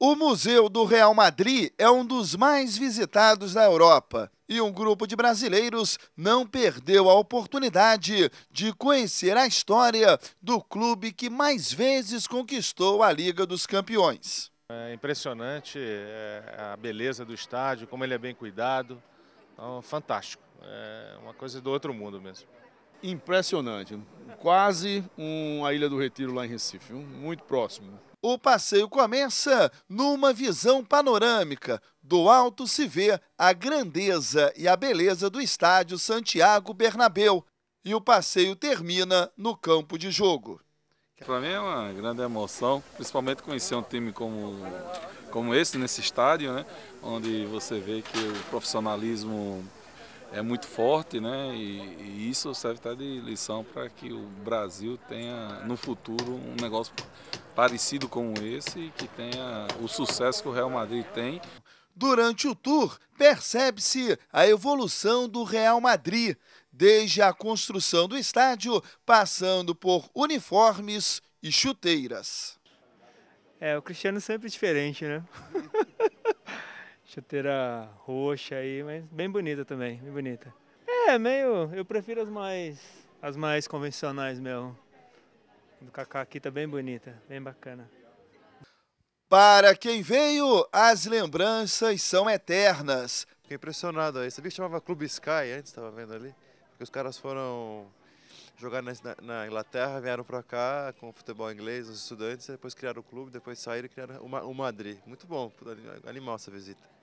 O Museu do Real Madrid é um dos mais visitados da Europa e um grupo de brasileiros não perdeu a oportunidade de conhecer a história do clube que mais vezes conquistou a Liga dos Campeões. É impressionante é, a beleza do estádio, como ele é bem cuidado. é fantástico. É uma coisa do outro mundo mesmo impressionante. Quase uma Ilha do Retiro lá em Recife, muito próximo. O passeio começa numa visão panorâmica. Do alto se vê a grandeza e a beleza do estádio Santiago Bernabeu. E o passeio termina no campo de jogo. Para mim é uma grande emoção, principalmente conhecer um time como, como esse, nesse estádio, né? onde você vê que o profissionalismo é muito forte, né? E, e isso serve até de lição para que o Brasil tenha no futuro um negócio parecido com esse e que tenha o sucesso que o Real Madrid tem. Durante o tour, percebe-se a evolução do Real Madrid, desde a construção do estádio, passando por uniformes e chuteiras. É, o Cristiano sempre é diferente, né? chuteira roxa aí, mas bem bonita também, bem bonita. É, meio, eu prefiro as mais, as mais convencionais mesmo. Do Kaká aqui tá bem bonita, bem bacana. Para quem veio, as lembranças são eternas. Fiquei impressionado aí. Sabia que chamava Clube Sky antes, estava vendo ali? Porque os caras foram jogar na, na Inglaterra, vieram para cá com o futebol inglês, os estudantes, depois criaram o clube, depois saíram e criaram o, o Madrid. Muito bom, animal essa visita.